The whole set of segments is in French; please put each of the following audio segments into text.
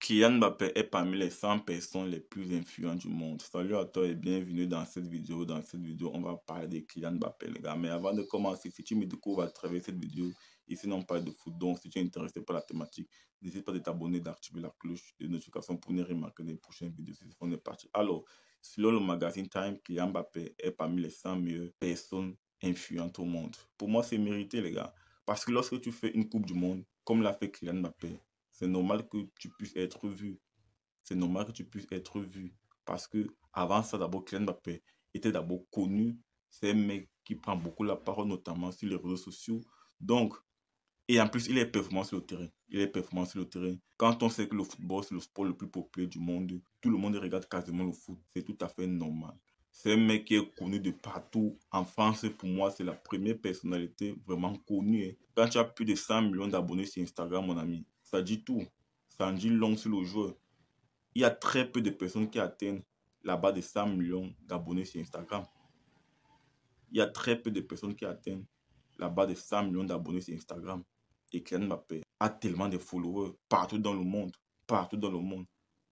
Kylian Mbappé est parmi les 100 personnes les plus influentes du monde. Salut à toi et bienvenue dans cette vidéo. Dans cette vidéo, on va parler de Kylian Mbappé, les gars. Mais avant de commencer, si tu me découvres à travers cette vidéo, ici, on pas de foot. Donc, si tu es intéressé par la thématique, n'hésite pas à t'abonner, d'activer la cloche de notification pour ne remarquer les prochaines vidéos. On est parti. Alors, selon le magazine Time, Kylian Mbappé est parmi les 100 meilleures personnes influentes au monde. Pour moi, c'est mérité, les gars. Parce que lorsque tu fais une Coupe du Monde, comme l'a fait Kylian Mbappé, c'est normal que tu puisses être vu. C'est normal que tu puisses être vu. Parce que avant ça, d'abord, Kylian Mbappé était d'abord connu. C'est un mec qui prend beaucoup la parole, notamment sur les réseaux sociaux. Donc, et en plus, il est performant sur le terrain. Il est performant sur le terrain. Quand on sait que le football, c'est le sport le plus populaire du monde, tout le monde regarde quasiment le foot. C'est tout à fait normal. C'est un mec qui est connu de partout. En France, pour moi, c'est la première personnalité vraiment connue. Hein. Quand tu as plus de 100 millions d'abonnés sur Instagram, mon ami, ça dit tout. Ça en dit long sur le joueur. Il y a très peu de personnes qui atteignent la barre de 100 millions d'abonnés sur Instagram. Il y a très peu de personnes qui atteignent la bas de 100 millions d'abonnés sur Instagram. Et Ken Mbappé a tellement de followers partout dans le monde. Partout dans le monde.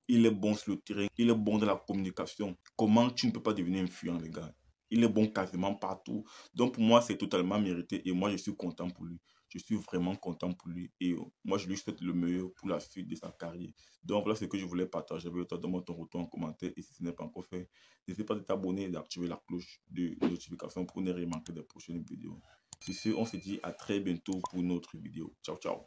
Il est bon sur le terrain. Il est bon dans la communication. Comment tu ne peux pas devenir influent, les gars il est bon quasiment partout. Donc pour moi, c'est totalement mérité et moi, je suis content pour lui. Je suis vraiment content pour lui et moi, je lui souhaite le meilleur pour la suite de sa carrière. Donc voilà ce que je voulais partager avec toi. Donne-moi ton retour en commentaire et si ce n'est pas encore fait, n'hésite pas de t'abonner et d'activer la cloche de notification pour ne rien manquer des prochaines vidéos. C'est ce, on se dit à très bientôt pour une autre vidéo. Ciao, ciao.